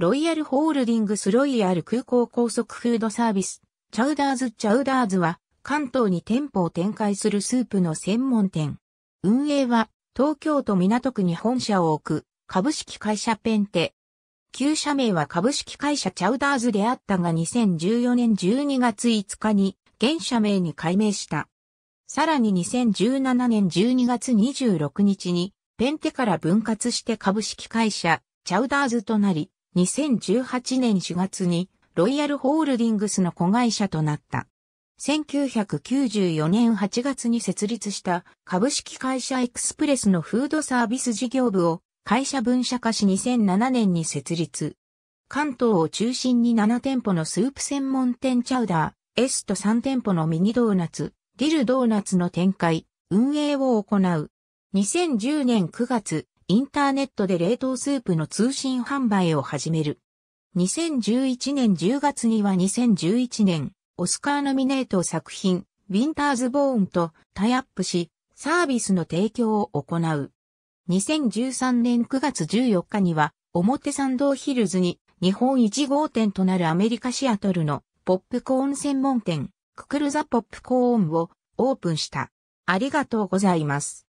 ロイヤルホールディングスロイヤル空港高速フードサービス、チャウダーズチャウダーズは、関東に店舗を展開するスープの専門店。運営は、東京都港区に本社を置く、株式会社ペンテ。旧社名は株式会社チャウダーズであったが2014年12月5日に、現社名に改名した。さらに2017年12月26日に、ペンテから分割して株式会社、チャウダーズとなり、2018年4月にロイヤルホールディングスの子会社となった。1994年8月に設立した株式会社エクスプレスのフードサービス事業部を会社分社化し2007年に設立。関東を中心に7店舗のスープ専門店チャウダー、エスト3店舗のミニドーナツ、ディルドーナツの展開、運営を行う。2010年9月、インターネットで冷凍スープの通信販売を始める。2011年10月には2011年、オスカーノミネート作品、ウィンターズ・ボーンとタイアップし、サービスの提供を行う。2013年9月14日には、表参道ヒルズに日本1号店となるアメリカシアトルのポップコーン専門店、ククルザ・ポップコーンをオープンした。ありがとうございます。